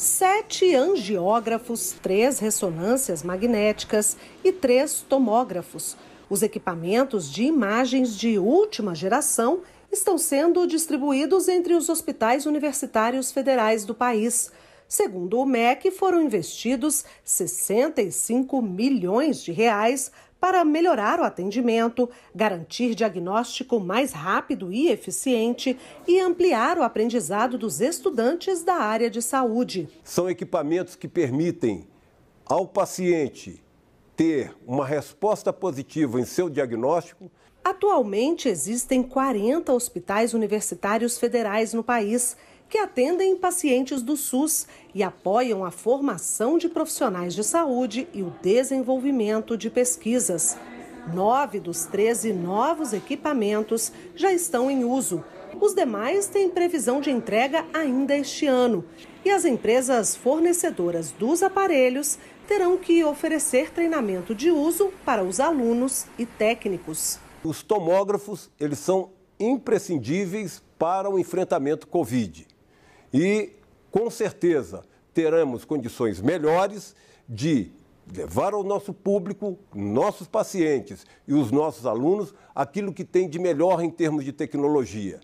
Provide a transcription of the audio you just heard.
sete angiógrafos, três ressonâncias magnéticas e três tomógrafos. Os equipamentos de imagens de última geração estão sendo distribuídos entre os hospitais universitários federais do país. Segundo o MEC, foram investidos 65 milhões de reais para melhorar o atendimento, garantir diagnóstico mais rápido e eficiente e ampliar o aprendizado dos estudantes da área de saúde. São equipamentos que permitem ao paciente ter uma resposta positiva em seu diagnóstico. Atualmente existem 40 hospitais universitários federais no país que atendem pacientes do SUS e apoiam a formação de profissionais de saúde e o desenvolvimento de pesquisas. Nove dos 13 novos equipamentos já estão em uso. Os demais têm previsão de entrega ainda este ano. E as empresas fornecedoras dos aparelhos terão que oferecer treinamento de uso para os alunos e técnicos. Os tomógrafos, eles são imprescindíveis para o enfrentamento Covid. E, com certeza, teremos condições melhores de levar ao nosso público, nossos pacientes e os nossos alunos aquilo que tem de melhor em termos de tecnologia.